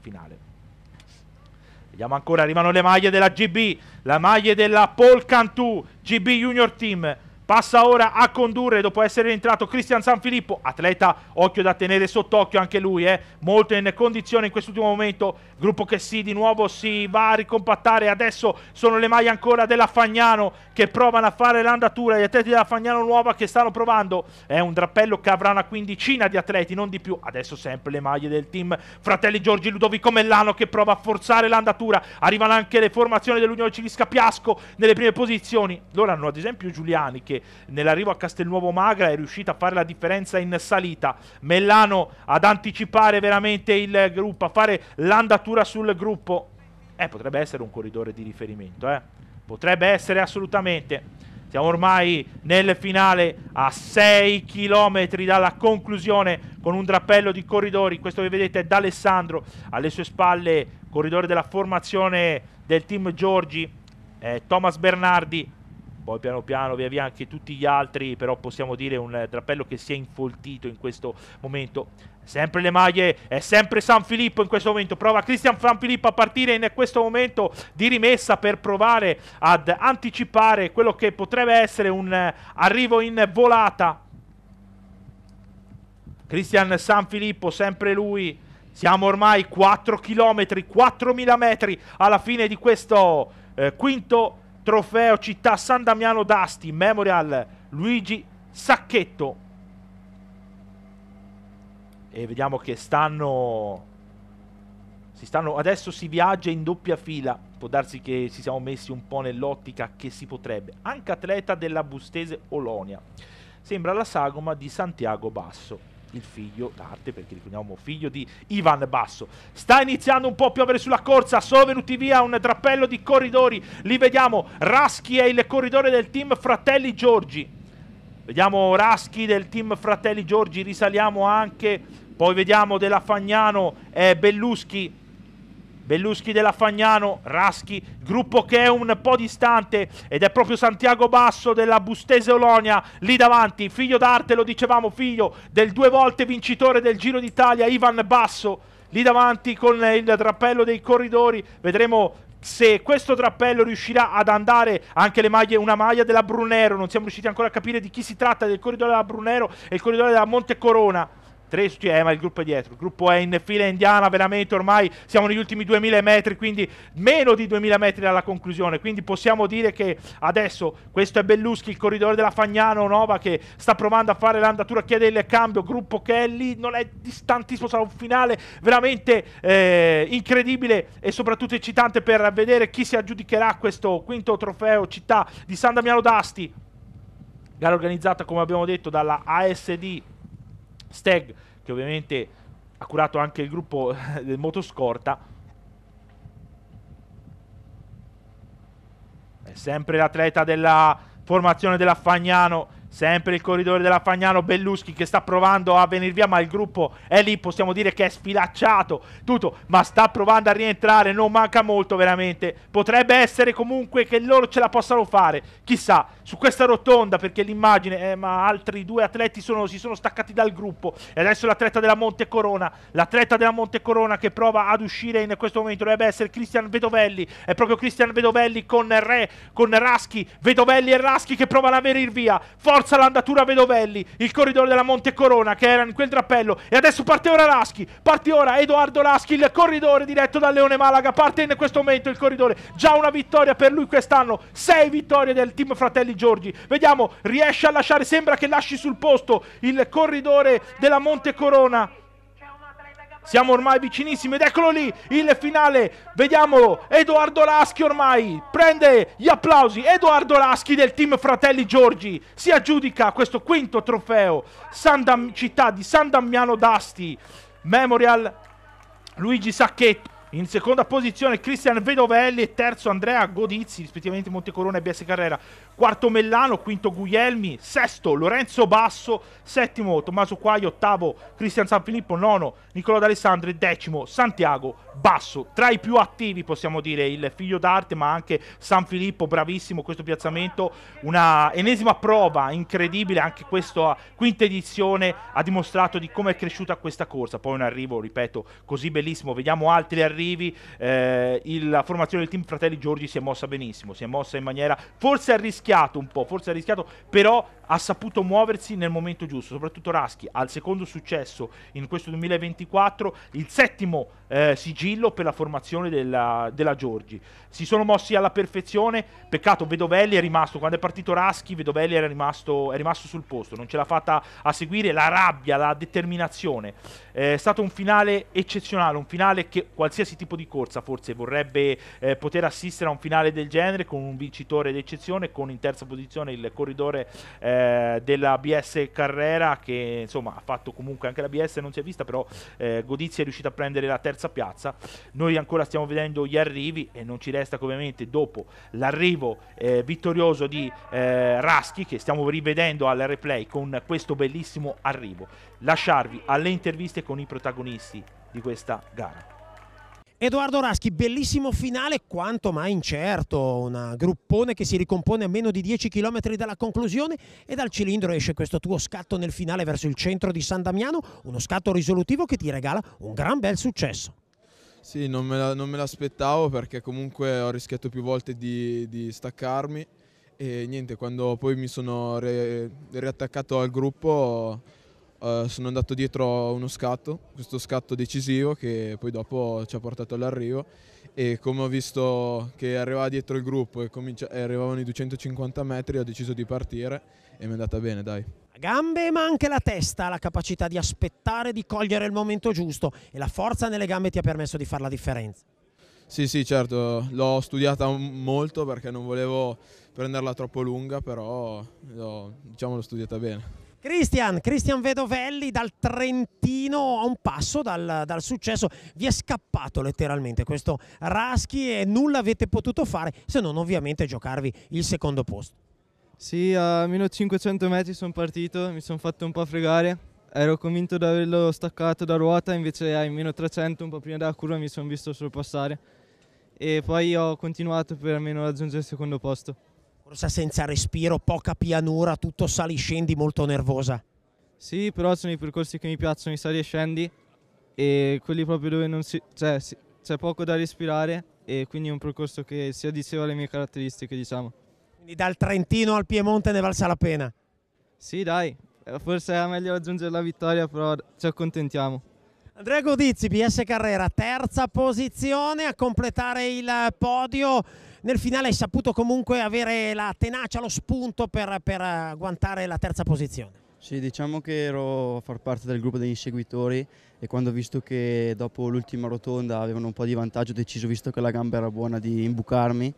finale. Vediamo ancora, arrivano le maglie della GB, la maglia della Paul Cantù, GB Junior Team, Passa ora a condurre dopo essere rientrato Cristian Sanfilippo, atleta, occhio da tenere sott'occhio anche lui, eh? molto in condizione in quest'ultimo momento, gruppo che si di nuovo si va a ricompattare, adesso sono le maglie ancora della Fagnano che provano a fare l'andatura, gli atleti della Fagnano Nuova che stanno provando, è un drappello che avrà una quindicina di atleti, non di più, adesso sempre le maglie del team Fratelli Giorgi Ludovico Mellano che prova a forzare l'andatura, arrivano anche le formazioni dell'Unione Civisca Piasco nelle prime posizioni, loro hanno ad esempio Giuliani che perché nell'arrivo a Castelnuovo Magra è riuscita a fare la differenza in salita. Mellano ad anticipare veramente il gruppo, a fare l'andatura sul gruppo. Eh, potrebbe essere un corridore di riferimento, eh. Potrebbe essere assolutamente. Siamo ormai nel finale a 6 km dalla conclusione con un drappello di corridori. Questo che vedete è D'Alessandro alle sue spalle, corridore della formazione del team Giorgi, eh, Thomas Bernardi, poi piano piano via via anche tutti gli altri, però possiamo dire un eh, drappello che si è infoltito in questo momento. Sempre le maglie, è sempre San Filippo in questo momento, prova Cristian San Filippo a partire in questo momento di rimessa per provare ad anticipare quello che potrebbe essere un eh, arrivo in volata. Cristian San Filippo, sempre lui, siamo ormai 4 km, 4.000 metri alla fine di questo eh, quinto Trofeo Città San Damiano d'Asti, Memorial Luigi Sacchetto. E vediamo che stanno... Si stanno... Adesso si viaggia in doppia fila. Può darsi che ci siamo messi un po' nell'ottica che si potrebbe. Anche atleta della Bustese Olonia. Sembra la sagoma di Santiago Basso il figlio d'arte, perché ricordiamo figlio di Ivan Basso. Sta iniziando un po' a piovere sulla corsa, sono venuti via un drappello di corridori, li vediamo, Raschi è il corridore del team Fratelli Giorgi. Vediamo Raschi del team Fratelli Giorgi, risaliamo anche, poi vediamo della Fagnano e Belluschi Belluschi della Fagnano, Raschi, gruppo che è un po' distante ed è proprio Santiago Basso della Bustese Olonia lì davanti, figlio d'arte, lo dicevamo, figlio del due volte vincitore del Giro d'Italia, Ivan Basso, lì davanti con il drappello dei corridori, vedremo se questo drappello riuscirà ad andare anche le maglie, una maglia della Brunero, non siamo riusciti ancora a capire di chi si tratta, del corridore della Brunero e il corridore della Monte Corona 3 su GE, ma il gruppo è dietro. Il gruppo è in fila indiana, veramente ormai siamo negli ultimi 2000 metri, quindi meno di 2000 metri dalla conclusione. Quindi possiamo dire che adesso questo è Belluschi, il corridore della Fagnano Nova che sta provando a fare l'andatura, chiede il cambio. Gruppo che è lì, non è distantissimo, sarà un finale veramente eh, incredibile e soprattutto eccitante per vedere chi si aggiudicherà questo quinto trofeo città di San Damiano d'Asti. Gara organizzata, come abbiamo detto, dalla ASD Steg, che ovviamente ha curato anche il gruppo del motoscorta. È sempre l'atleta della formazione della Fagnano Sempre il corridore della Fagnano, Belluschi che sta provando a venire via, ma il gruppo è lì, possiamo dire che è sfilacciato tutto, ma sta provando a rientrare, non manca molto veramente. Potrebbe essere comunque che loro ce la possano fare, chissà, su questa rotonda, perché l'immagine, eh, ma altri due atleti sono, si sono staccati dal gruppo. E adesso l'atleta della Monte Corona, l'atleta della Monte Corona che prova ad uscire in questo momento, dovrebbe essere Cristian Vedovelli, è proprio Cristian Vedovelli con Re, con Raschi, Vedovelli e Raschi che provano a venire via. Forza forza l'andatura Vedovelli, il corridore della Monte Corona che era in quel drappello e adesso parte ora Laschi, parte ora Edoardo Laschi, il corridore diretto da Leone Malaga, parte in questo momento il corridore, già una vittoria per lui quest'anno, sei vittorie del team Fratelli Giorgi, vediamo, riesce a lasciare, sembra che lasci sul posto il corridore della Monte Corona. Siamo ormai vicinissimi ed eccolo lì il finale. Vediamolo. Edoardo Laschi ormai prende gli applausi. Edoardo Laschi del team Fratelli Giorgi si aggiudica questo quinto trofeo. San Dam- città di San Damiano d'Asti. Memorial Luigi Sacchetto. In seconda posizione Cristian Vedovelli e terzo Andrea Godizzi, rispettivamente Montecorona e BS Carrera. Quarto Mellano, quinto Guglielmi, sesto Lorenzo Basso, settimo Tommaso Quaglio, ottavo Cristian Sanfilippo, nono Nicola D'Alessandri, decimo Santiago Basso. Tra i più attivi possiamo dire il figlio d'arte ma anche Sanfilippo, bravissimo questo piazzamento. Una enesima prova incredibile, anche questa quinta edizione ha dimostrato di come è cresciuta questa corsa. Poi un arrivo, ripeto, così bellissimo. Vediamo altri arrivi scrivi, eh, il, la formazione del team Fratelli Giorgi si è mossa benissimo, si è mossa in maniera forse arrischiato un po', forse arrischiato, però ha saputo muoversi nel momento giusto, soprattutto Raschi al secondo successo in questo 2024, il settimo eh, sigillo per la formazione della, della Giorgi. Si sono mossi alla perfezione, peccato Vedovelli è rimasto, quando è partito Raschi Vedovelli era rimasto, è rimasto sul posto, non ce l'ha fatta a seguire la rabbia, la determinazione. Eh, è stato un finale eccezionale, un finale che qualsiasi qualsiasi tipo di corsa forse vorrebbe eh, poter assistere a un finale del genere con un vincitore d'eccezione, con in terza posizione il corridore eh, della BS Carrera che insomma ha fatto comunque anche la BS, non si è vista, però eh, Godizzi è riuscito a prendere la terza piazza. Noi ancora stiamo vedendo gli arrivi e non ci resta che ovviamente dopo l'arrivo eh, vittorioso di eh, Raschi che stiamo rivedendo al replay con questo bellissimo arrivo. Lasciarvi alle interviste con i protagonisti di questa gara. Edoardo Raschi, bellissimo finale quanto mai incerto, un gruppone che si ricompone a meno di 10 km dalla conclusione e dal cilindro esce questo tuo scatto nel finale verso il centro di San Damiano, uno scatto risolutivo che ti regala un gran bel successo. Sì, non me, l'aspettavo perché comunque ho rischiato più volte di, di staccarmi e niente, quando poi mi sono riattaccato al gruppo eh, sono andato dietro a uno scatto, questo scatto decisivo che poi dopo ci ha portato all'arrivo e come ho visto che arrivava dietro il gruppo e, e arrivavano i 250 metri ho deciso di partire e mi è andata bene dai. Gambe ma anche la testa, la capacità di aspettare, di cogliere il momento giusto e la forza nelle gambe ti ha permesso di fare la differenza. Sì, sì, certo, l'ho studiata molto perché non volevo prenderla troppo lunga, però diciamo l'ho studiata bene. Cristian, Cristian Vedovelli dal Trentino a un passo dal, dal, successo, vi è scappato letteralmente questo Raschi e nulla avete potuto fare se non ovviamente giocarvi il secondo posto. Sì, a meno 500 metri sono partito, mi sono fatto un po' fregare, ero convinto di averlo staccato da ruota, invece a meno 300, un po' prima della curva, mi sono visto sorpassare e poi ho continuato per almeno raggiungere il secondo posto. Corsa senza respiro, poca pianura, tutto sali scendi, molto nervosa. Sì, però sono i percorsi che mi piacciono, i sali e scendi e quelli proprio dove non si, cioè, si, c'è poco da respirare e quindi è un percorso che si addiceva alle mie caratteristiche, diciamo. Quindi dal Trentino al Piemonte ne valsa la pena? Sì, dai, eh, forse è meglio raggiungere la vittoria, però ci accontentiamo. Andrea Godizzi, PS Carrera, terza posizione a completare il podio nel finale hai saputo comunque avere la tenacia, lo spunto per, per agguantare eh, la terza posizione. Sì, diciamo che ero a far parte del gruppo degli inseguitori e quando ho visto che dopo l'ultima rotonda avevano un po' di vantaggio ho deciso, visto che la gamba era buona, di imbucarmi.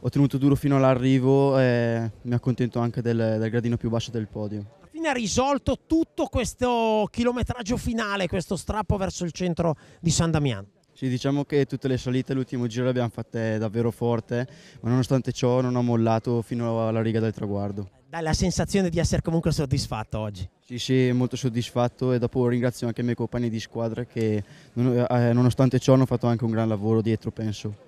Ho tenuto duro fino all'arrivo e mi accontento anche del, del gradino più basso del podio. Alla fine ha risolto tutto questo chilometraggio finale, questo strappo verso il centro di San Damiano. Sì, diciamo che tutte le salite all'ultimo giro le abbiamo fatte davvero forte, ma nonostante ciò non ho mollato fino alla riga del traguardo. Dai la sensazione di essere comunque soddisfatto oggi. Sì, sì, molto soddisfatto e dopo ringrazio anche i miei compagni di squadra che eh, nonostante ciò hanno fatto anche un gran lavoro dietro, penso.